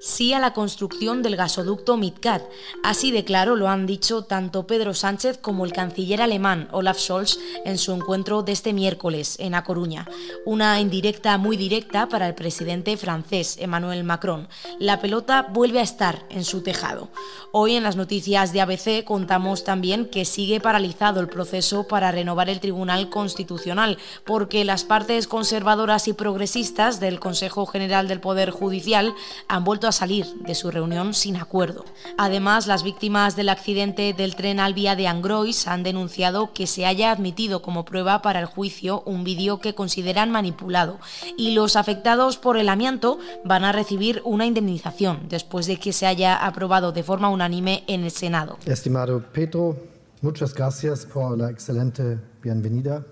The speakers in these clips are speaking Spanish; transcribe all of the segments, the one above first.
sí a la construcción del gasoducto Midcat. Así de claro lo han dicho tanto Pedro Sánchez como el canciller alemán Olaf Scholz en su encuentro de este miércoles en A Coruña. Una indirecta muy directa para el presidente francés Emmanuel Macron. La pelota vuelve a estar en su tejado. Hoy en las noticias de ABC contamos también que sigue paralizado el proceso para renovar el Tribunal Constitucional porque las partes conservadoras y progresistas del Consejo General del Poder Judicial han vuelto a a salir de su reunión sin acuerdo. Además, las víctimas del accidente del tren Alvia de Angrois han denunciado que se haya admitido como prueba para el juicio un vídeo que consideran manipulado y los afectados por el amianto van a recibir una indemnización después de que se haya aprobado de forma unánime en el Senado. Estimado Pedro, muchas gracias por la excelente bienvenida.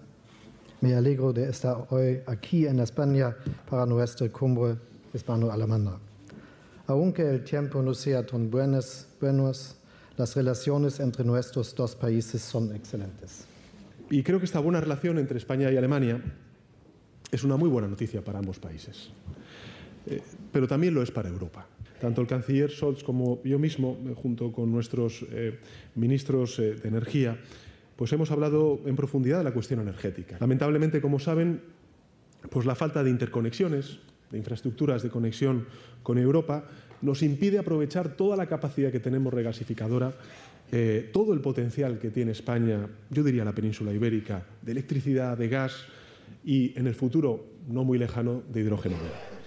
Me alegro de estar hoy aquí en España para nuestra cumbre hispano-alemana. Aunque el tiempo no sea tan buenas, buenos, las relaciones entre nuestros dos países son excelentes. Y creo que esta buena relación entre España y Alemania es una muy buena noticia para ambos países, eh, pero también lo es para Europa. Tanto el canciller Scholz como yo mismo, eh, junto con nuestros eh, ministros de Energía, pues hemos hablado en profundidad de la cuestión energética. Lamentablemente, como saben, pues la falta de interconexiones de infraestructuras de conexión con Europa, nos impide aprovechar toda la capacidad que tenemos regasificadora, eh, todo el potencial que tiene España, yo diría la península ibérica, de electricidad, de gas y en el futuro no muy lejano de hidrógeno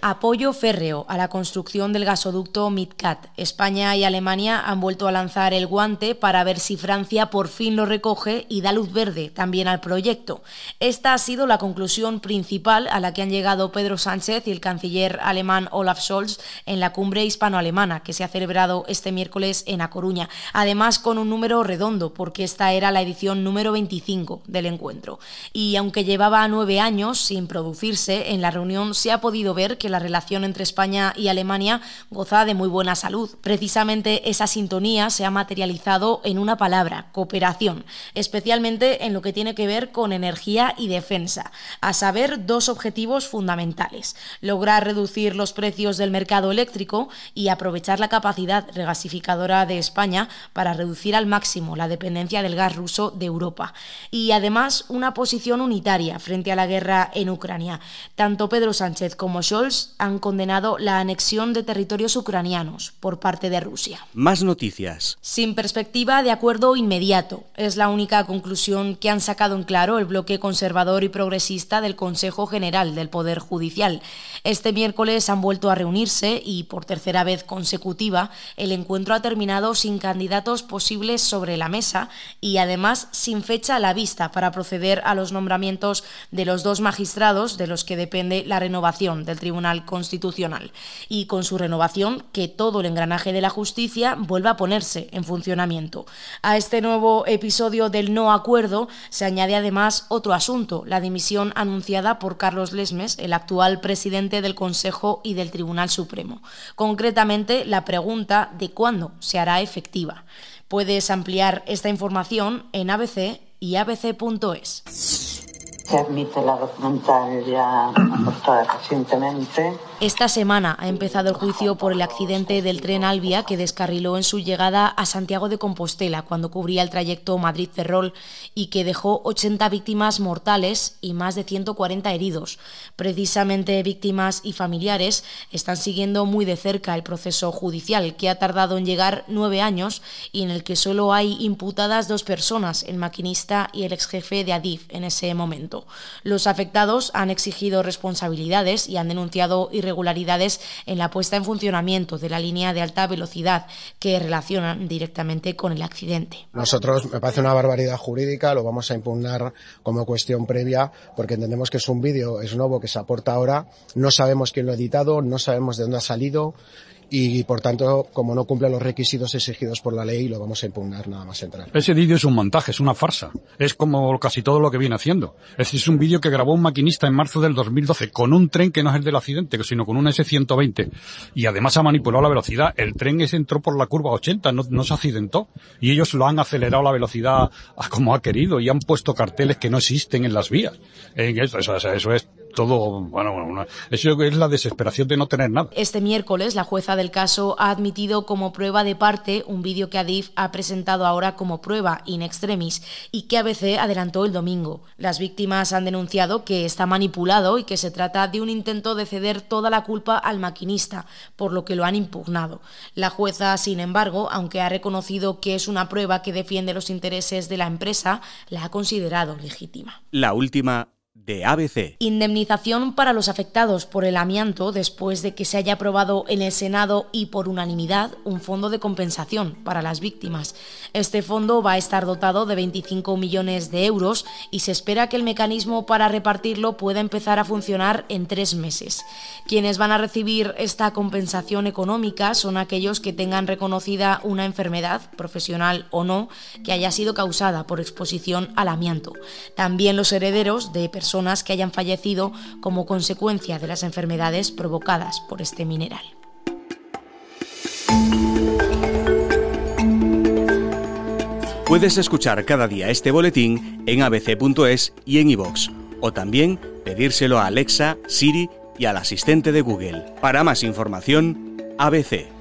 Apoyo férreo a la construcción del gasoducto MidCat. España y Alemania han vuelto a lanzar el guante para ver si Francia por fin lo recoge y da luz verde también al proyecto. Esta ha sido la conclusión principal a la que han llegado Pedro Sánchez y el canciller alemán Olaf Scholz en la cumbre hispano-alemana que se ha celebrado este miércoles en A Coruña. Además con un número redondo porque esta era la edición número 25 del encuentro. Y aunque llevaba nueve años sin producirse, en la reunión se ha podido ver que la relación entre España y Alemania goza de muy buena salud. Precisamente esa sintonía se ha materializado en una palabra, cooperación, especialmente en lo que tiene que ver con energía y defensa, a saber, dos objetivos fundamentales, lograr reducir los precios del mercado eléctrico y aprovechar la capacidad regasificadora de España para reducir al máximo la dependencia del gas ruso de Europa, y además una posición unitaria frente a la guerra en Ucrania. Tanto Pedro Sánchez como Scholz han condenado la anexión de territorios ucranianos por parte de Rusia. Más noticias. Sin perspectiva de acuerdo inmediato. Es la única conclusión que han sacado en claro el bloque conservador y progresista del Consejo General del Poder Judicial. Este miércoles han vuelto a reunirse y, por tercera vez consecutiva, el encuentro ha terminado sin candidatos posibles sobre la mesa y, además, sin fecha a la vista para proceder a los nombramientos de los dos magistrados de los que depende la renovación del Tribunal Constitucional y con su renovación que todo el engranaje de la justicia vuelva a ponerse en funcionamiento. A este nuevo episodio del no acuerdo se añade además otro asunto, la dimisión anunciada por Carlos Lesmes, el actual presidente del Consejo y del Tribunal Supremo. Concretamente, la pregunta de cuándo se hará efectiva. Puedes ampliar esta información en abc y abc.es. Se admite la documental ya aportada recientemente esta semana ha empezado el juicio por el accidente del tren Albia que descarriló en su llegada a Santiago de Compostela cuando cubría el trayecto Madrid-Ferrol y que dejó 80 víctimas mortales y más de 140 heridos. Precisamente víctimas y familiares están siguiendo muy de cerca el proceso judicial que ha tardado en llegar nueve años y en el que solo hay imputadas dos personas, el maquinista y el exjefe de Adif en ese momento. Los afectados han exigido responsabilidades y han denunciado irregularidades irregularidades en la puesta en funcionamiento de la línea de alta velocidad que relacionan directamente con el accidente. Nosotros me parece una barbaridad jurídica, lo vamos a impugnar como cuestión previa porque entendemos que es un vídeo, es nuevo que se aporta ahora, no sabemos quién lo ha editado, no sabemos de dónde ha salido y por tanto, como no cumple los requisitos exigidos por la ley, lo vamos a impugnar nada más entrar. Ese vídeo es un montaje, es una farsa. Es como casi todo lo que viene haciendo. Es, es un vídeo que grabó un maquinista en marzo del 2012 con un tren que no es el del accidente, sino con un S-120. Y además ha manipulado la velocidad. El tren ese entró por la curva 80, no, se accidentó. Y ellos lo han acelerado la velocidad a como ha querido y han puesto carteles que no existen en las vías. En eso, eso es todo, bueno, eso es la desesperación de no tener nada. Este miércoles, la jueza del caso ha admitido como prueba de parte un vídeo que Adif ha presentado ahora como prueba in extremis y que ABC adelantó el domingo. Las víctimas han denunciado que está manipulado y que se trata de un intento de ceder toda la culpa al maquinista, por lo que lo han impugnado. La jueza, sin embargo, aunque ha reconocido que es una prueba que defiende los intereses de la empresa, la ha considerado legítima. La última de ABC. Indemnización para los afectados por el amianto después de que se haya aprobado en el Senado y por unanimidad un fondo de compensación para las víctimas. Este fondo va a estar dotado de 25 millones de euros y se espera que el mecanismo para repartirlo pueda empezar a funcionar en tres meses. Quienes van a recibir esta compensación económica son aquellos que tengan reconocida una enfermedad, profesional o no, que haya sido causada por exposición al amianto. También los herederos de personas personas que hayan fallecido como consecuencia de las enfermedades provocadas por este mineral. Puedes escuchar cada día este boletín en abc.es y en iVox, o también pedírselo a Alexa, Siri y al asistente de Google. Para más información, ABC.